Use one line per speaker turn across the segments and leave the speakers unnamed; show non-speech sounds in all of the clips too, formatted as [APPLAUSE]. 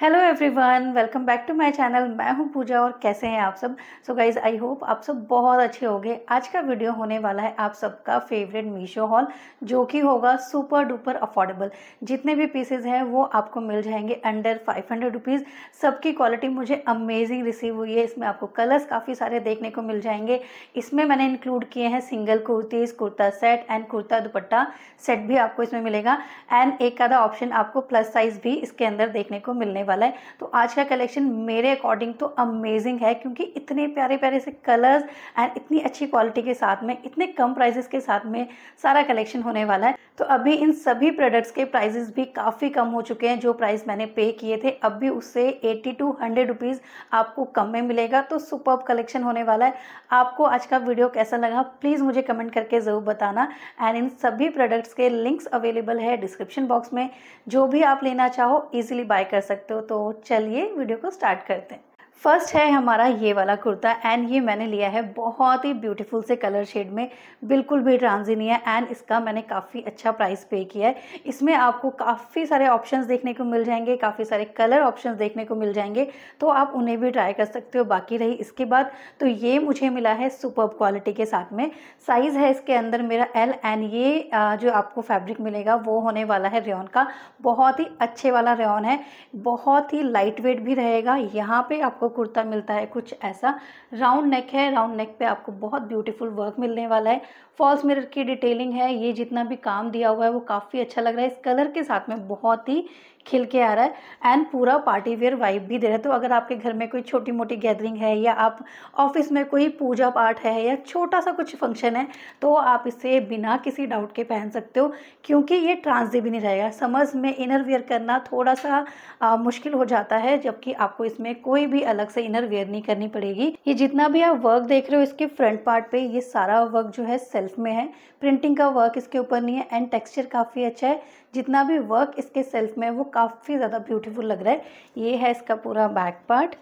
hello everyone welcome back to my channel मैं हूं पूजा और कैसे हैं आप सब सो गाइज आई होप आप सब बहुत अच्छे होंगे आज का वीडियो होने वाला है आप सबका फेवरेट मीशो हॉल जो कि होगा सुपर डुपर अफोर्डेबल जितने भी पीसेज हैं वो आपको मिल जाएंगे अंडर फाइव हंड्रेड रुपीज़ सबकी क्वालिटी मुझे अमेजिंग रिसीव हुई है इसमें आपको कलर्स काफ़ी सारे देखने को मिल जाएंगे इसमें मैंने इंक्लूड किए हैं single kurtis kurta set and kurta dupatta set भी आपको इसमें मिलेगा एंड एक आधा ऑप्शन आपको प्लस साइज़ भी इसके अंदर देखने को मिलने वाला है तो आज का कलेक्शन मेरे अकॉर्डिंग तो अमेजिंग है क्योंकि इतने प्यारे प्यारे से कलर्स एंड इतनी अच्छी क्वालिटी के साथ में इतने कम प्राइजेस के साथ में सारा कलेक्शन होने वाला है तो अभी इन सभी प्रोडक्ट्स के प्राइजेस भी काफ़ी कम हो चुके हैं जो प्राइस मैंने पे किए थे अब भी उससे एट्टी टू हंड्रेड रुपीज़ आपको कम में मिलेगा तो सुपर कलेक्शन होने वाला है आपको आज का वीडियो कैसा लगा प्लीज़ मुझे कमेंट करके ज़रूर बताना एंड इन सभी प्रोडक्ट्स के लिंक्स अवेलेबल है डिस्क्रिप्शन बॉक्स में जो भी आप लेना चाहो ईजिली बाय कर सकते हो हो तो चलिए वीडियो को स्टार्ट करते हैं फर्स्ट है हमारा ये वाला कुर्ता एंड ये मैंने लिया है बहुत ही ब्यूटीफुल से कलर शेड में बिल्कुल भी ट्रांजी नहीं है एंड इसका मैंने काफ़ी अच्छा प्राइस पे किया है इसमें आपको काफ़ी सारे ऑप्शंस देखने को मिल जाएंगे काफ़ी सारे कलर ऑप्शंस देखने को मिल जाएंगे तो आप उन्हें भी ट्राई कर सकते हो बाकी रही इसके बाद तो ये मुझे मिला है सुपर क्वालिटी के साथ में साइज़ है इसके अंदर मेरा एल एंड ये जो आपको फैब्रिक मिलेगा वो होने वाला है रेन का बहुत ही अच्छे वाला रेन है बहुत ही लाइट वेट भी रहेगा यहाँ पर आपको आपको कुर्ता मिलता है कुछ ऐसा राउंड नेक है राउंड नेक पे आपको बहुत ब्यूटीफुल वर्क मिलने वाला है फॉल्स मिरर की डिटेलिंग है ये जितना भी काम दिया हुआ है वो काफ़ी अच्छा लग रहा है इस कलर के साथ में बहुत ही खिल के आ रहा है एंड पूरा पार्टी वेयर वाइब भी दे रहा है तो अगर आपके घर में कोई छोटी मोटी गैदरिंग है या आप ऑफिस में कोई पूजा पाठ है या छोटा सा कुछ फंक्शन है तो आप इसे बिना किसी डाउट के पहन सकते हो क्योंकि ये ट्रांसडे भी नहीं रहेगा समझ में इनर वेयर करना थोड़ा सा आ, मुश्किल हो जाता है जबकि आपको इसमें कोई भी अलग से इनर वेयर नहीं करनी पड़ेगी ये जितना भी आप वर्क देख रहे हो इसके फ्रंट पार्ट पे ये सारा वर्क जो है सेल्फ में है प्रिंटिंग का वर्क इसके ऊपर नहीं है एंड टेक्सचर काफ़ी अच्छा है जितना भी वर्क इसके सेल्फ में वो काफ़ी ज़्यादा ब्यूटीफुल लग रहा है ये है इसका पूरा बैक पार्ट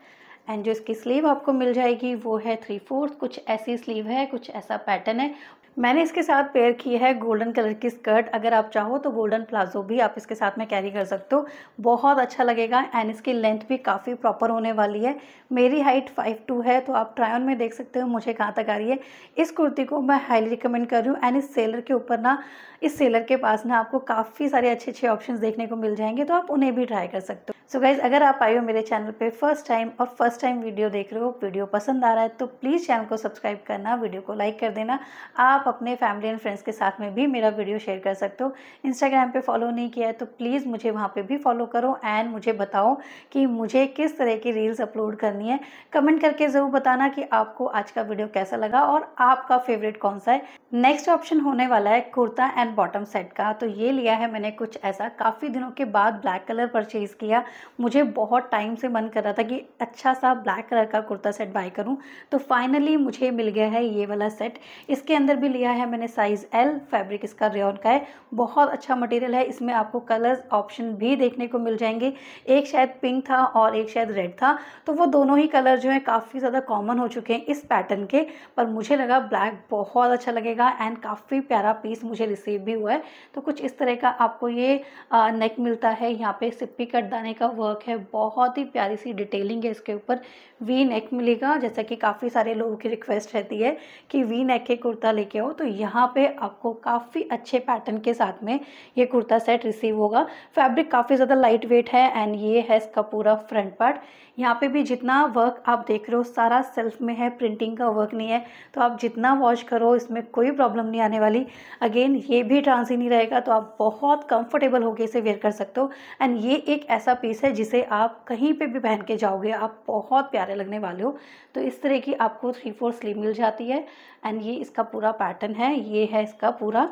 एंड जो इसकी स्लीव आपको मिल जाएगी वो है थ्री फोर्थ कुछ ऐसी स्लीव है कुछ ऐसा पैटर्न है मैंने इसके साथ पेयर की है गोल्डन कलर की स्कर्ट अगर आप चाहो तो गोल्डन प्लाजो भी आप इसके साथ में कैरी कर सकते हो बहुत अच्छा लगेगा एंड इसकी लेंथ भी काफ़ी प्रॉपर होने वाली है मेरी हाइट फाइव टू है तो आप ट्राई ऑन में देख सकते हो मुझे कहाँ तक आ रही है इस कुर्ती को मैं हाईली रिकमेंड कर रही हूँ एंड इस सेलर के ऊपर ना इस सेलर के पास ना आपको काफ़ी सारे अच्छे अच्छे ऑप्शन देखने को मिल जाएंगे तो आप उन्हें भी ट्राई कर सकते हो सो so गाइज़ अगर आप आए हो मेरे चैनल पे फर्स्ट टाइम और फर्स्ट टाइम वीडियो देख रहे हो वीडियो पसंद आ रहा है तो प्लीज़ चैनल को सब्सक्राइब करना वीडियो को लाइक कर देना आप अपने फैमिली एंड फ्रेंड्स के साथ में भी मेरा वीडियो शेयर कर सकते हो इंस्टाग्राम पे फॉलो नहीं किया है तो प्लीज़ मुझे वहाँ पे भी फॉलो करो एंड मुझे बताओ कि मुझे किस तरह की रील्स अपलोड करनी है कमेंट करके ज़रूर बताना कि आपको आज का वीडियो कैसा लगा और आपका फेवरेट कौन सा है नेक्स्ट ऑप्शन होने वाला है कुर्ता एंड बॉटम सेट का तो ये लिया है मैंने कुछ ऐसा काफ़ी दिनों के बाद ब्लैक कलर परचेज़ किया मुझे बहुत टाइम से मन कर रहा था कि अच्छा सा ब्लैक कलर का कुर्ता सेट बाय करूं तो फाइनली मुझे मिल गया है ये वाला सेट इसके अंदर भी लिया है मैंने साइज़ एल फैब्रिक इसका रेन का है बहुत अच्छा मटेरियल है इसमें आपको कलर्स ऑप्शन भी देखने को मिल जाएंगे एक शायद पिंक था और एक शायद रेड था तो वो दोनों ही कलर जो है काफ़ी ज़्यादा कॉमन हो चुके हैं इस पैटर्न के पर मुझे लगा ब्लैक बहुत अच्छा लगेगा एंड काफ़ी प्यारा पीस मुझे रिसीव भी हुआ है तो कुछ इस तरह का आपको ये नेक मिलता है यहाँ पे सिप्पी कटदाने का का वर्क है बहुत ही प्यारी सी डिटेलिंग है इसके ऊपर वी नेक मिलेगा जैसा कि काफ़ी सारे लोगों की रिक्वेस्ट रहती है कि वी नेक के कुर्ता लेके आओ तो यहाँ पे आपको काफ़ी अच्छे पैटर्न के साथ में ये कुर्ता सेट रिसीव होगा फैब्रिक काफ़ी ज़्यादा लाइट वेट है एंड ये है इसका पूरा फ्रंट पार्ट यहाँ पे भी जितना वर्क आप देख रहे हो सारा सेल्फ में है प्रिंटिंग का वर्क नहीं है तो आप जितना वॉश करो इसमें कोई प्रॉब्लम नहीं आने वाली अगेन ये भी ट्रांसी नहीं रहेगा तो आप बहुत कंफर्टेबल होकर इसे वेयर कर सकते हो एंड ये एक ऐसा पीस पीस है जिसे आप कहीं पे भी पहन के जाओगे आप बहुत प्यारे लगने वाले हो तो इस तरह की आपको थ्री फोर स्लीव मिल जाती है एंड ये इसका पूरा पैटर्न है ये है इसका पूरा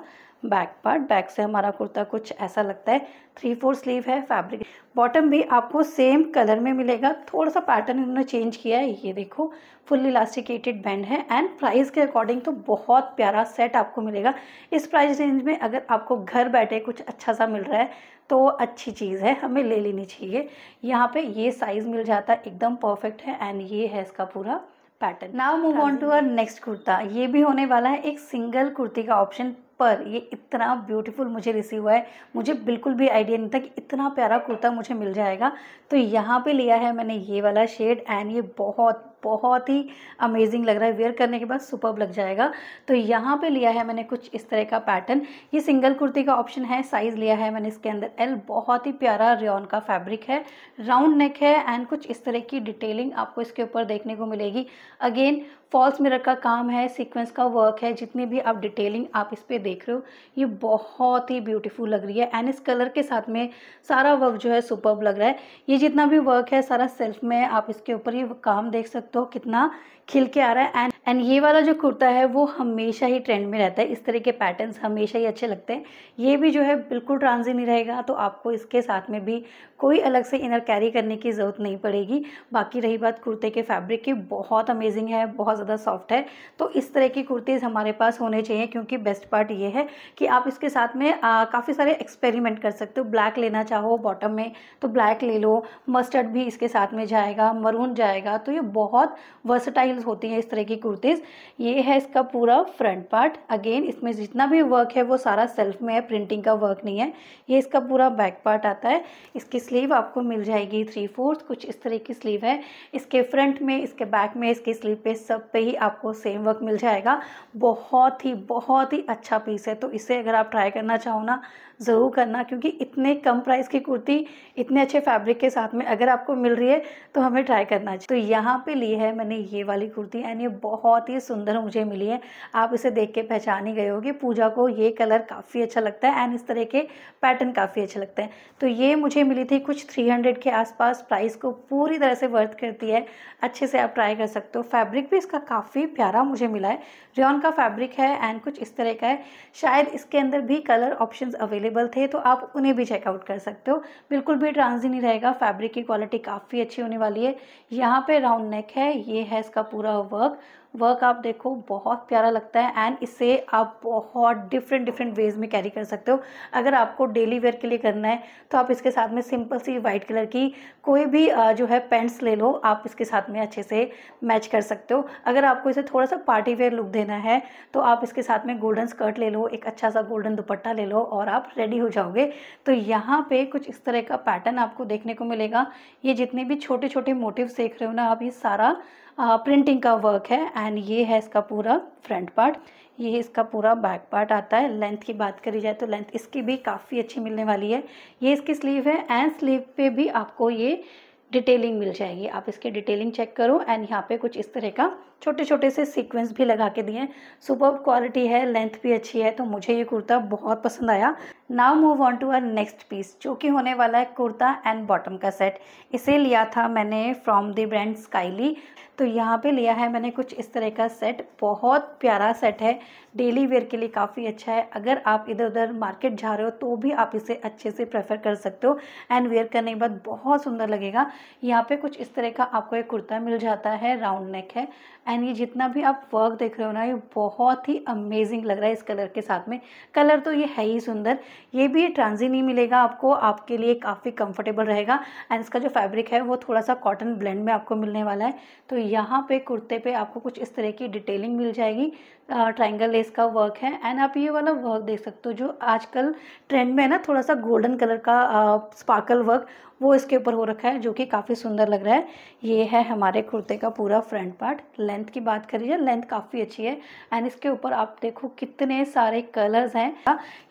बैक पार्ट बैक से हमारा कुर्ता कुछ ऐसा लगता है थ्री फोर स्लीव है फैब्रिक बॉटम भी आपको सेम कलर में मिलेगा थोड़ा सा पैटर्न इन्होंने चेंज किया है ये देखो फुल इलास्टिकेटेड बैंड है एंड प्राइस के अकॉर्डिंग तो बहुत प्यारा सेट आपको मिलेगा इस प्राइस रेंज में अगर आपको घर बैठे कुछ अच्छा सा मिल रहा है तो अच्छी चीज़ है हमें ले लेनी चाहिए यहाँ पर ये साइज़ मिल जाता है एकदम परफेक्ट है एंड ये है इसका पूरा pattern now move on to our next kurta ये भी होने वाला है एक सिंगल कुर्ती का ऑप्शन पर ये इतना ब्यूटीफुल मुझे रिसीव हुआ है मुझे बिल्कुल भी आइडिया नहीं था कि इतना प्यारा कुर्ता मुझे मिल जाएगा तो यहाँ पे लिया है मैंने ये वाला शेड एंड ये बहुत बहुत ही अमेजिंग लग रहा है वेयर करने के बाद सुपर लग जाएगा तो यहाँ पे लिया है मैंने कुछ इस तरह का पैटर्न ये सिंगल कुर्ती का ऑप्शन है साइज़ लिया है मैंने इसके अंदर एल बहुत ही प्यारा रियॉन का फैब्रिक है राउंड नेक है एंड कुछ इस तरह की डिटेलिंग आपको इसके ऊपर देखने को मिलेगी अगेन फॉल्स मिरर का काम है सीक्वेंस का वर्क है जितनी भी आप डिटेलिंग आप इस पर देख रहे हो ये बहुत ही ब्यूटीफुल लग रही है एंड इस कलर के साथ में सारा वर्क जो है सुपर लग रहा है ये जितना भी वर्क है सारा सेल्फ में आप इसके ऊपर ये काम देख सकते सकते हो कितना खिल के आ रहा है एंड एंड ये वाला जो कुर्ता है वो हमेशा ही ट्रेंड में रहता है इस तरह के पैटर्न्स हमेशा ही अच्छे लगते हैं ये भी जो है बिल्कुल ट्रांजी नहीं रहेगा तो आपको इसके साथ में भी कोई अलग से इनर कैरी करने की ज़रूरत नहीं पड़ेगी बाकी रही बात कुर्ते के फैब्रिक की बहुत अमेजिंग है बहुत ज़्यादा सॉफ्ट है तो इस तरह की कुर्तीज़ हमारे पास होने चाहिए क्योंकि बेस्ट पार्ट ये है कि आप इसके साथ में काफ़ी सारे एक्सपेरिमेंट कर सकते हो ब्लैक लेना चाहो बॉटम में तो ब्लैक ले लो मस्टर्ड भी इसके साथ में जाएगा मरून जाएगा तो ये बहुत बहुत वर्सटाइल होती हैं इस तरह की कुर्तीज़ ये है इसका पूरा फ्रंट पार्ट अगेन इसमें जितना भी वर्क है वो सारा सेल्फ में है प्रिंटिंग का वर्क नहीं है ये इसका पूरा बैक पार्ट आता है इसकी स्लीव आपको मिल जाएगी थ्री फोर्थ कुछ इस तरह की स्लीव है इसके फ्रंट में इसके बैक में इसकी स्लीव पे सब पे ही आपको सेम वर्क मिल जाएगा बहुत ही बहुत ही अच्छा पीस है तो इसे अगर आप ट्राई करना चाहो ना ज़रूर करना क्योंकि इतने कम प्राइस की कुर्ती इतने अच्छे फैब्रिक के साथ में अगर आपको मिल रही है तो हमें ट्राई करना चाहिए तो यहाँ पे ली है मैंने ये वाली कुर्ती एंड ये बहुत ही सुंदर मुझे मिली है आप इसे देख के पहचान ही गए होगी पूजा को ये कलर काफ़ी अच्छा लगता है एंड इस तरह के पैटर्न काफ़ी अच्छे लगते हैं तो ये मुझे मिली थी कुछ थ्री हंड्रेड के आसपास प्राइस को पूरी तरह से वर्थ करती है अच्छे से आप ट्राई कर सकते हो फैब्रिक भी इसका काफ़ी प्यारा मुझे मिला है रेन का फैब्रिक है एंड कुछ इस तरह का है शायद इसके अंदर भी कलर ऑप्शन अवेलेबल अवेलेबल थे तो आप उन्हें भी चेकआउट कर सकते हो बिल्कुल भी ट्रांजी नहीं रहेगा फैब्रिक की क्वालिटी काफ़ी अच्छी होने वाली है यहाँ पे राउंड नेक है ये है इसका पूरा वर्क वर्क आप देखो बहुत प्यारा लगता है एंड इसे आप बहुत डिफरेंट डिफरेंट वेज में कैरी कर सकते हो अगर आपको डेली वेयर के लिए करना है तो आप इसके साथ में सिंपल सी वाइट कलर की कोई भी जो है पेंट्स ले लो आप इसके साथ में अच्छे से मैच कर सकते हो अगर आपको इसे थोड़ा सा पार्टी वेयर लुक देना है तो आप इसके साथ में गोल्डन स्कर्ट ले लो एक अच्छा सा गोल्डन दुपट्टा ले लो और आप रेडी हो जाओगे तो यहाँ पे कुछ इस तरह का पैटर्न आपको देखने को मिलेगा ये जितने भी छोटे छोटे मोटिव्स देख रहे हो ना आप ये सारा प्रिंटिंग का वर्क है एंड ये है इसका पूरा फ्रंट पार्ट ये इसका पूरा बैक पार्ट आता है लेंथ की बात करी जाए तो लेंथ इसकी भी काफ़ी अच्छी मिलने वाली है ये इसकी स्लीव है एंड स्लीव पे भी आपको ये डिटेलिंग मिल जाएगी आप इसकी डिटेलिंग चेक करो एंड यहाँ पे कुछ इस तरह का छोटे छोटे से सीक्वेंस भी लगा के दिए हैं सुपर क्वालिटी है लेंथ भी अच्छी है तो मुझे ये कुर्ता बहुत पसंद आया now move on to our next piece जो कि होने वाला है कुर्ता एंड बॉटम का सेट इसे लिया था मैंने फ्रॉम द ब्रांड स्काइली तो यहाँ पे लिया है मैंने कुछ इस तरह का सेट बहुत प्यारा सेट है डेली वेयर के लिए काफ़ी अच्छा है अगर आप इधर उधर मार्केट जा रहे हो तो भी आप इसे अच्छे से प्रेफर कर सकते हो एंड वेयर करने के बाद बहुत सुंदर लगेगा यहाँ पे कुछ इस तरह का आपको एक कुर्ता मिल जाता है राउंड नेक है एंड ये जितना भी आप वर्क देख रहे हो ना ये बहुत ही अमेजिंग लग रहा है इस कलर के साथ में कलर तो ये है ही सुंदर ये भी ट्रांजी नहीं मिलेगा आपको आपके लिए काफ़ी कंफर्टेबल रहेगा एंड इसका जो फैब्रिक है वो थोड़ा सा कॉटन ब्लेंड में आपको मिलने वाला है तो यहाँ पे कुर्ते पे आपको कुछ इस तरह की डिटेलिंग मिल जाएगी ट्राइंगल लेस का वर्क है एंड आप ये वाला वर्क देख सकते हो जो आजकल ट्रेंड में है ना थोड़ा सा गोल्डन कलर का स्पार्कल वर्क वो इसके ऊपर हो रखा है जो कि काफ़ी सुंदर लग रहा है ये है हमारे कुर्ते का पूरा फ्रंट पार्ट लेंथ की बात करिए लेंथ काफ़ी अच्छी है एंड इसके ऊपर आप देखो कितने सारे कलर्स हैं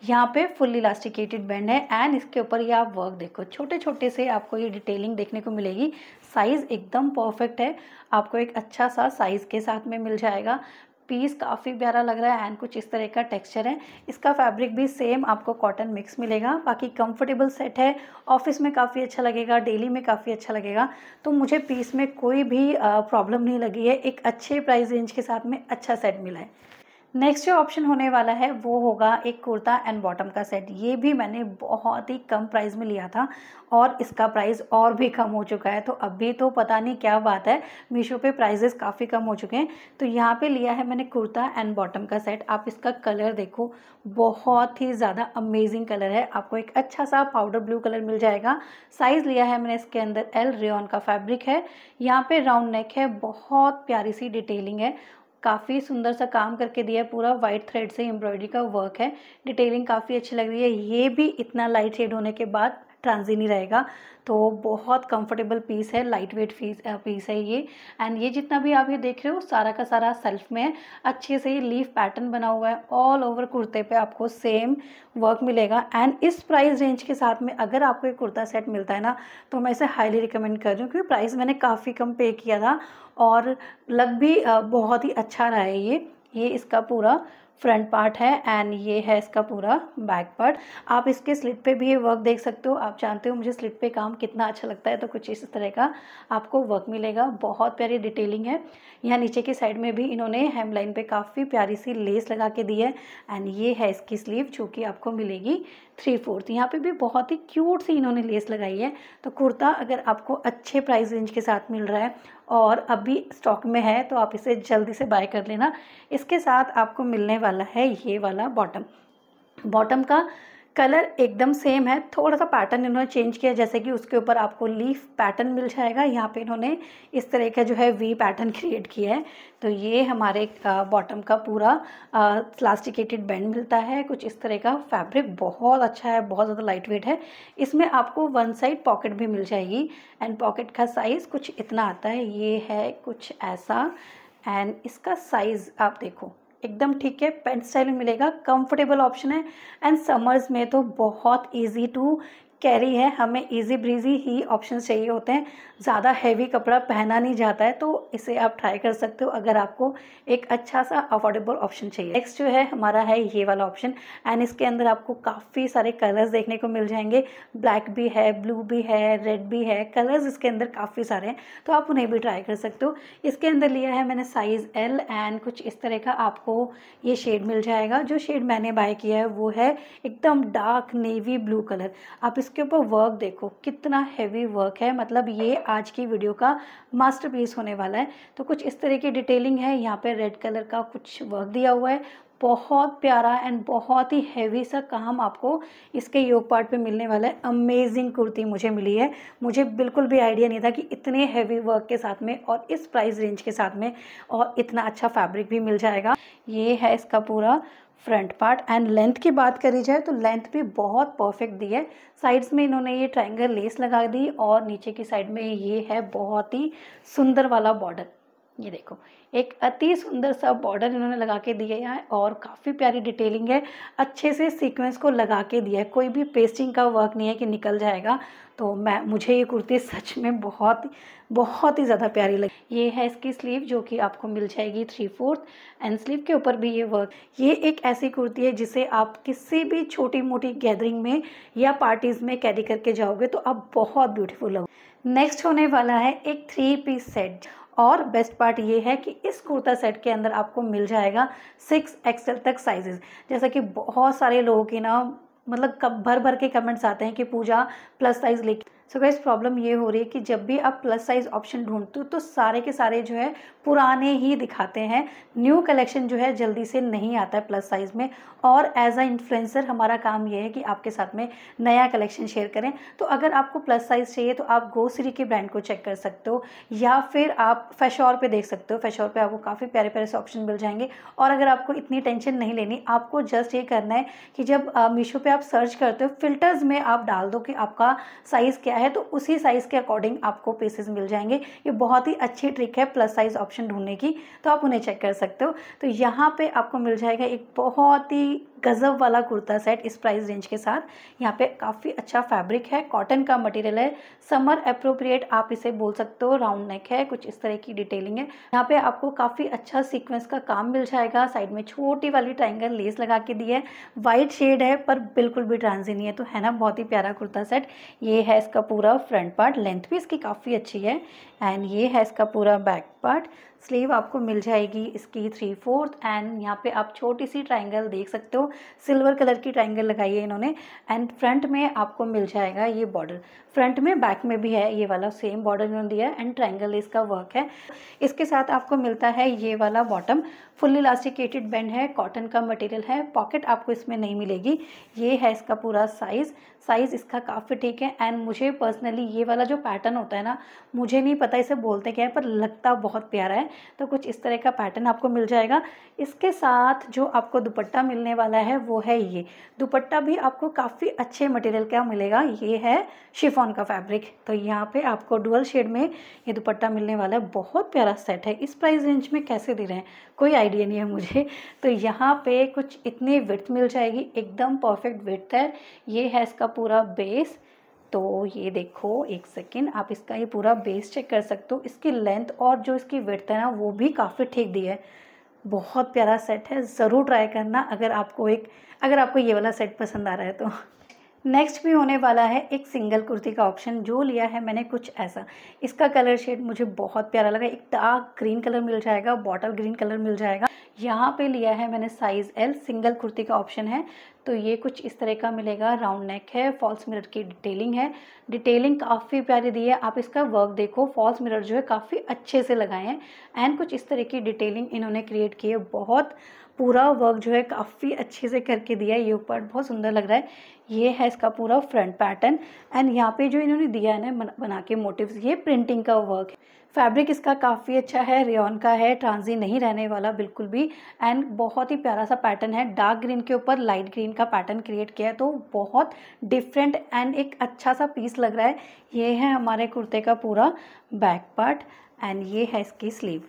यहाँ पे फुल्ली इलास्टिकेटेड बैंड है एंड इसके ऊपर ये आप वर्क देखो छोटे छोटे से आपको ये डिटेलिंग देखने को मिलेगी साइज़ एकदम परफेक्ट है आपको एक अच्छा सा साइज़ के साथ में मिल जाएगा पीस काफ़ी प्यारा लग रहा है एंड कुछ इस तरह का टेक्सचर है इसका फैब्रिक भी सेम आपको कॉटन मिक्स मिलेगा बाकी कंफर्टेबल सेट है ऑफिस में काफ़ी अच्छा लगेगा डेली में काफ़ी अच्छा लगेगा तो मुझे पीस में कोई भी प्रॉब्लम नहीं लगी है एक अच्छे प्राइस रेंज के साथ में अच्छा सेट मिला है नेक्स्ट जो ऑप्शन होने वाला है वो होगा एक कुर्ता एंड बॉटम का सेट ये भी मैंने बहुत ही कम प्राइस में लिया था और इसका प्राइस और भी कम हो चुका है तो अभी तो पता नहीं क्या बात है मीशो पे प्राइजेस काफ़ी कम हो चुके हैं तो यहाँ पे लिया है मैंने कुर्ता एंड बॉटम का सेट आप इसका कलर देखो बहुत ही ज़्यादा अमेजिंग कलर है आपको एक अच्छा सा पाउडर ब्लू कलर मिल जाएगा साइज़ लिया है मैंने इसके अंदर एल रेन का फैब्रिक है यहाँ पर राउंड नेक है बहुत प्यारी सी डिटेलिंग है काफ़ी सुंदर सा काम करके दिया है पूरा वाइट थ्रेड से एम्ब्रॉयडरी का वर्क है डिटेलिंग काफ़ी अच्छी लग रही है ये भी इतना लाइट शेड होने के बाद ट्रांजी नहीं रहेगा तो बहुत कंफर्टेबल पीस है लाइट वेट पीस पीस है ये एंड ये जितना भी आप ये देख रहे हो सारा का सारा सेल्फ में है अच्छे से ये लीफ पैटर्न बना हुआ है ऑल ओवर कुर्ते पे आपको सेम वर्क मिलेगा एंड इस प्राइस रेंज के साथ में अगर आपको ये कुर्ता सेट मिलता है ना तो मैं इसे हाईली रिकमेंड कर रही हूँ क्योंकि प्राइस मैंने काफ़ी कम पे किया था और लग भी बहुत ही अच्छा रहा है ये ये इसका पूरा फ्रंट पार्ट है एंड ये है इसका पूरा बैक पार्ट आप इसके स्लिट पे भी ये वर्क देख सकते हो आप जानते हो मुझे स्लिट पे काम कितना अच्छा लगता है तो कुछ इस तरह का आपको वर्क मिलेगा बहुत प्यारी डिटेलिंग है यहाँ नीचे के साइड में भी इन्होंने हेमलाइन पे पर काफ़ी प्यारी सी लेस लगा के दी है एंड ये है इसकी स्लीव जो कि आपको मिलेगी थ्री फोर्थ यहाँ पे भी बहुत ही क्यूट सी इन्होंने लेस लगाई है तो कुर्ता अगर आपको अच्छे प्राइस रेंज के साथ मिल रहा है और अभी स्टॉक में है तो आप इसे जल्दी से बाय कर लेना इसके साथ आपको मिलने वाला है ये वाला बॉटम बॉटम का कलर एकदम सेम है थोड़ा सा पैटर्न इन्होंने चेंज किया जैसे कि उसके ऊपर आपको लीफ पैटर्न मिल जाएगा यहाँ पे इन्होंने इस तरह का जो है वी पैटर्न क्रिएट किया है तो ये हमारे बॉटम का पूरा प्लास्टिकेटेड बैंड मिलता है कुछ इस तरह का फैब्रिक बहुत अच्छा है बहुत ज़्यादा लाइट वेट है इसमें आपको वन साइड पॉकेट भी मिल जाएगी एंड पॉकेट का साइज़ कुछ इतना आता है ये है कुछ ऐसा एंड इसका साइज़ आप देखो एकदम ठीक है पेंट स्टाइल में मिलेगा कंफर्टेबल ऑप्शन है एंड समर्स में तो बहुत ईजी टू कैरी है हमें इजी ब्रीजी ही ऑप्शन चाहिए होते हैं ज़्यादा हैवी कपड़ा पहना नहीं जाता है तो इसे आप ट्राई कर सकते हो अगर आपको एक अच्छा सा अफोर्डेबल ऑप्शन चाहिए नेक्स्ट जो है हमारा है ये वाला ऑप्शन एंड इसके अंदर आपको काफ़ी सारे कलर्स देखने को मिल जाएंगे ब्लैक भी है ब्लू भी है रेड भी है कलर्स इसके अंदर काफ़ी सारे हैं तो आप उन्हें भी ट्राई कर सकते हो इसके अंदर लिया है मैंने साइज़ एल एंड कुछ इस तरह का आपको ये शेड मिल जाएगा जो शेड मैंने बाय किया है वो है एकदम डार्क नेवी ब्लू कलर आप इस इसके ऊपर वर्क देखो कितना हैवी वर्क है मतलब ये आज की वीडियो का मास्टरपीस होने वाला है तो कुछ इस तरह की डिटेलिंग है यहाँ पे रेड कलर का कुछ वर्क दिया हुआ है बहुत प्यारा एंड बहुत ही हैवी सा काम आपको इसके योग पार्ट पे मिलने वाला है अमेजिंग कुर्ती मुझे मिली है मुझे बिल्कुल भी आइडिया नहीं था कि इतने हैवी वर्क के साथ में और इस प्राइस रेंज के साथ में और इतना अच्छा फैब्रिक भी मिल जाएगा ये है इसका पूरा फ्रंट पार्ट एंड लेंथ की बात करी जाए तो लेंथ भी बहुत परफेक्ट दी है साइड्स में इन्होंने ये ट्रायंगल लेस लगा दी और नीचे की साइड में ये है बहुत ही सुंदर वाला बॉर्डर ये देखो एक अति सुंदर सा बॉर्डर इन्होंने लगा के दिया है और काफ़ी प्यारी डिटेलिंग है अच्छे से सीक्वेंस को लगा के दिया है कोई भी पेस्टिंग का वर्क नहीं है कि निकल जाएगा तो मैं मुझे ये कुर्ती [LAUGHS] सच में बहुत बहुत ही ज़्यादा प्यारी लगी ये है इसकी स्लीव जो कि आपको मिल जाएगी थ्री फोर्थ एंड स्लीव के ऊपर भी ये वर्क ये एक ऐसी कुर्ती है जिसे आप किसी भी छोटी मोटी गैदरिंग में या पार्टीज़ में कैरी करके जाओगे तो आप बहुत ब्यूटीफुल लगो नेक्स्ट होने वाला है एक थ्री पीस सेट और बेस्ट पार्ट ये है कि इस कुर्ता सेट के अंदर आपको मिल जाएगा सिक्स एक्सएल तक साइजेस जैसा कि बहुत सारे लोगों के ना मतलब कब भर भर के कमेंट्स आते हैं कि पूजा प्लस साइज़ लेके सो गाइज प्रॉब्लम ये हो रही है कि जब भी आप प्लस साइज़ ऑप्शन ढूंढते हो तो सारे के सारे जो है पुराने ही दिखाते हैं न्यू कलेक्शन जो है जल्दी से नहीं आता है प्लस साइज़ में और एज अ इन्फ्लुएंसर हमारा काम यह है कि आपके साथ में नया कलेक्शन शेयर करें तो अगर आपको प्लस साइज़ चाहिए तो आप गोसरी के ब्रांड को चेक कर सकते हो या फिर आप फैशोर पे देख सकते हो फैशोर पे आपको काफ़ी प्यारे प्यारे से ऑप्शन मिल जाएंगे और अगर आपको इतनी टेंशन नहीं लेनी आपको जस्ट ये करना है कि जब मीशो पर आप सर्च करते हो फिल्टर्स में आप डाल दो कि आपका साइज़ क्या है तो उसी साइज़ के अकॉर्डिंग आपको पीसेज़ मिल जाएंगे ये बहुत ही अच्छी ट्रिक है प्लस साइज़ ऑप्शन ऑप्शन ढूंढने की तो आप उन्हें चेक कर सकते हो तो यहाँ पे आपको मिल जाएगा एक बहुत ही गज़ब वाला कुर्ता सेट इस प्राइस रेंज के साथ यहाँ पे काफ़ी अच्छा फैब्रिक है कॉटन का मटेरियल है समर अप्रोप्रिएट आप इसे बोल सकते हो राउंड नेक है कुछ इस तरह की डिटेलिंग है यहाँ पे आपको काफ़ी अच्छा सीक्वेंस का काम मिल जाएगा साइड में छोटी वाली ट्राइंगल लेस लगा के दी है वाइट शेड है पर बिल्कुल भी ट्रांजी नहीं है तो है ना बहुत ही प्यारा कुर्ता सेट ये है इसका पूरा फ्रंट पार्ट लेंथ भी इसकी काफ़ी अच्छी है एंड ये है इसका पूरा बैक पार्ट स्लीव आपको मिल जाएगी इसकी थ्री फोर्थ एंड यहाँ पे आप छोटी सी ट्राइंगल देख सकते हो सिल्वर कलर की ट्राइंगल लगाई है इन्होंने एंड फ्रंट में आपको मिल जाएगा ये बॉर्डर फ्रंट में बैक में भी है ये वाला सेम बॉर्डर इन्होंने दिया है एंड ट्राइंगल इसका वर्क है इसके साथ आपको मिलता है ये वाला बॉटम फुल इलास्टिकेटेड बैंड है कॉटन का मटेरियल है पॉकेट आपको इसमें नहीं मिलेगी ये है इसका पूरा साइज़ साइज़ इसका काफ़ी ठीक है एंड मुझे पर्सनली ये वाला जो पैटर्न होता है ना मुझे नहीं पता इसे बोलते क्या है पर लगता बहुत प्यारा है तो कुछ इस तरह का पैटर्न आपको मिल जाएगा इसके साथ जो आपको दुपट्टा मिलने वाला है वो है ये दुपट्टा भी आपको काफ़ी अच्छे मटेरियल का मिलेगा ये है शिफॉन का फैब्रिक तो यहाँ पे आपको डुअल शेड में ये दुपट्टा मिलने वाला है बहुत प्यारा सेट है इस प्राइस रेंज में कैसे दे रहे हैं कोई आइडिया आइडिया नहीं है मुझे तो यहाँ पे कुछ इतनी विर्थ मिल जाएगी एकदम परफेक्ट विर्थ है ये है इसका पूरा बेस तो ये देखो एक सेकेंड आप इसका ये पूरा बेस चेक कर सकते हो इसकी लेंथ और जो इसकी विर्थ है ना वो भी काफ़ी ठीक दी है बहुत प्यारा सेट है ज़रूर ट्राई करना अगर आपको एक अगर आपको ये वाला सेट पसंद आ रहा है तो नेक्स्ट भी होने वाला है एक सिंगल कुर्ती का ऑप्शन जो लिया है मैंने कुछ ऐसा इसका कलर शेड मुझे बहुत प्यारा लगा एक डार्क ग्रीन कलर मिल जाएगा बॉटल ग्रीन कलर मिल जाएगा यहाँ पे लिया है मैंने साइज़ एल सिंगल कुर्ती का ऑप्शन है तो ये कुछ इस तरह का मिलेगा राउंड नेक है फॉल्स मिरर की डिटेलिंग है डिटेलिंग काफ़ी प्यारी दी है आप इसका वर्क देखो फॉल्स मिरर जो है काफ़ी अच्छे से लगाए हैं एंड कुछ इस तरह की डिटेलिंग इन्होंने क्रिएट की है बहुत पूरा वर्क जो है काफ़ी अच्छे से करके दिया है ये पार्ट बहुत सुंदर लग रहा है ये है इसका पूरा फ्रंट पैटर्न एंड यहाँ पे जो इन्होंने दिया है ना बना के मोटिव्स ये प्रिंटिंग का वर्क है फैब्रिक इसका काफ़ी अच्छा है रेन का है ट्रांजी नहीं रहने वाला बिल्कुल भी एंड बहुत ही प्यारा सा पैटर्न है डार्क ग्रीन के ऊपर लाइट ग्रीन का पैटर्न क्रिएट किया है तो बहुत डिफरेंट एंड एक अच्छा सा पीस लग रहा है ये है हमारे कुर्ते का पूरा बैक पार्ट एंड ये है इसकी स्लीव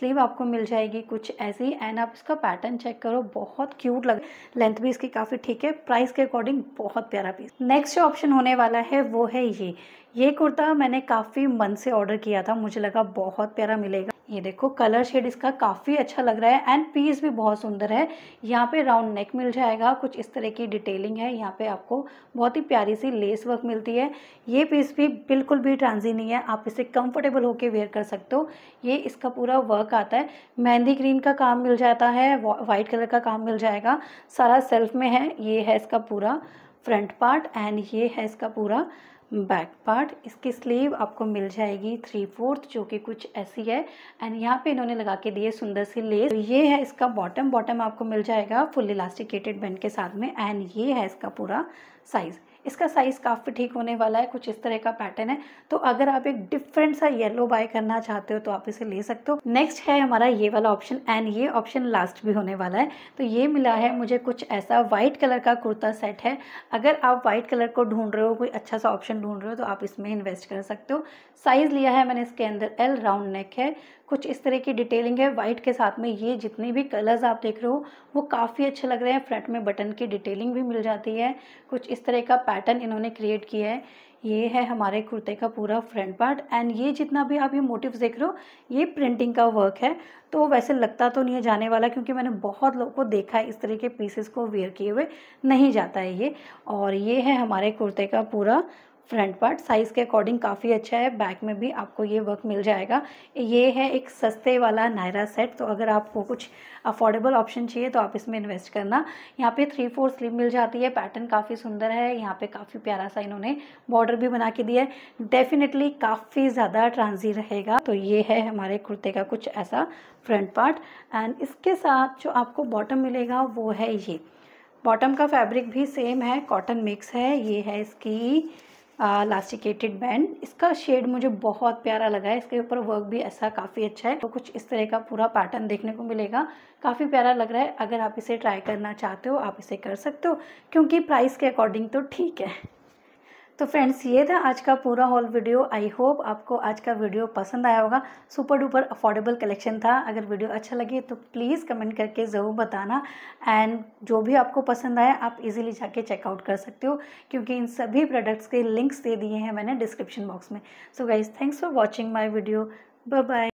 स्लीव आपको मिल जाएगी कुछ ऐसी एंड आप इसका पैटर्न चेक करो बहुत क्यूट लग लेंथ भी इसकी काफ़ी ठीक है प्राइस के अकॉर्डिंग बहुत प्यारा पीस नेक्स्ट जो ऑप्शन होने वाला है वो है ये ये कुर्ता मैंने काफ़ी मन से ऑर्डर किया था मुझे लगा बहुत प्यारा मिलेगा ये देखो कलर शेड इसका काफ़ी अच्छा लग रहा है एंड पीस भी बहुत सुंदर है यहाँ पे राउंड नेक मिल जाएगा कुछ इस तरह की डिटेलिंग है यहाँ पे आपको बहुत ही प्यारी सी लेस वर्क मिलती है ये पीस भी बिल्कुल भी ट्रांजी नहीं है आप इसे कंफर्टेबल होके वेयर कर सकते हो ये इसका पूरा वर्क आता है मेहंदी ग्रीन का काम मिल जाता है वाइट कलर का काम मिल जाएगा सारा सेल्फ में है ये है इसका पूरा फ्रंट पार्ट एंड ये है इसका पूरा बैक पार्ट इसकी स्लीव आपको मिल जाएगी थ्री फोर्थ जो कि कुछ ऐसी है एंड यहाँ पे इन्होंने लगा के दिए सुंदर सी लेस तो ये है इसका बॉटम बॉटम आपको मिल जाएगा फुल इलास्टिकेटेड बैंड के साथ में एंड ये है इसका पूरा साइज़ इसका साइज़ काफ़ी ठीक होने वाला है कुछ इस तरह का पैटर्न है तो अगर आप एक डिफरेंट सा येलो बाय करना चाहते हो तो आप इसे ले सकते हो नेक्स्ट है हमारा ये वाला ऑप्शन एंड ये ऑप्शन लास्ट भी होने वाला है तो ये मिला है मुझे कुछ ऐसा वाइट कलर का कुर्ता सेट है अगर आप वाइट कलर को ढूंढ रहे हो कोई अच्छा सा ऑप्शन ढूंढ रहे हो तो आप इसमें इन्वेस्ट कर सकते हो साइज़ लिया है मैंने इसके अंदर एल राउंड नेक है कुछ इस तरह की डिटेलिंग है वाइट के साथ में ये जितने भी कलर्स आप देख रहे हो वो काफ़ी अच्छे लग रहे हैं फ्रंट में बटन की डिटेलिंग भी मिल जाती है कुछ इस तरह का पैटर्न इन्होंने क्रिएट किया है ये है हमारे कुर्ते का पूरा फ्रंट पार्ट एंड ये जितना भी आप ये मोटिव्स देख रहे हो ये प्रिंटिंग का वर्क है तो वैसे लगता तो नहीं है जाने वाला क्योंकि मैंने बहुत लोगों को देखा है इस तरह के पीसेस को वेयर किए हुए नहीं जाता है ये और ये है हमारे कुर्ते का पूरा फ्रंट पार्ट साइज़ के अकॉर्डिंग काफ़ी अच्छा है बैक में भी आपको ये वर्क मिल जाएगा ये है एक सस्ते वाला नायरा सेट तो अगर आपको कुछ अफोर्डेबल ऑप्शन चाहिए तो आप इसमें इन्वेस्ट करना यहाँ पे थ्री फोर स्लीव मिल जाती है पैटर्न काफ़ी सुंदर है यहाँ पे काफ़ी प्यारा सा इन्होंने बॉर्डर भी बना के दिया है डेफिनेटली काफ़ी ज़्यादा ट्रांजी रहेगा तो ये है हमारे कुर्ते का कुछ ऐसा फ्रंट पार्ट एंड इसके साथ जो आपको बॉटम मिलेगा वो है ये बॉटम का फैब्रिक भी सेम है कॉटन मिक्स है ये है इसकी लास्टिकेटेड बैंड इसका शेड मुझे बहुत प्यारा लगा है इसके ऊपर वर्क भी ऐसा काफ़ी अच्छा है तो कुछ इस तरह का पूरा पैटर्न देखने को मिलेगा काफ़ी प्यारा लग रहा है अगर आप इसे ट्राई करना चाहते हो आप इसे कर सकते हो क्योंकि प्राइस के अकॉर्डिंग तो ठीक है तो फ्रेंड्स ये था आज का पूरा हॉल वीडियो आई होप आपको आज का वीडियो पसंद आया होगा सुपर डुपर अफोर्डेबल कलेक्शन था अगर वीडियो अच्छा लगे तो प्लीज़ कमेंट करके ज़रूर बताना एंड जो भी आपको पसंद आया आप इजीली जाके चेकआउट कर सकते हो क्योंकि इन सभी प्रोडक्ट्स के लिंक्स दे दिए हैं मैंने डिस्क्रिप्शन बॉक्स में so guys thanks for watching my video bye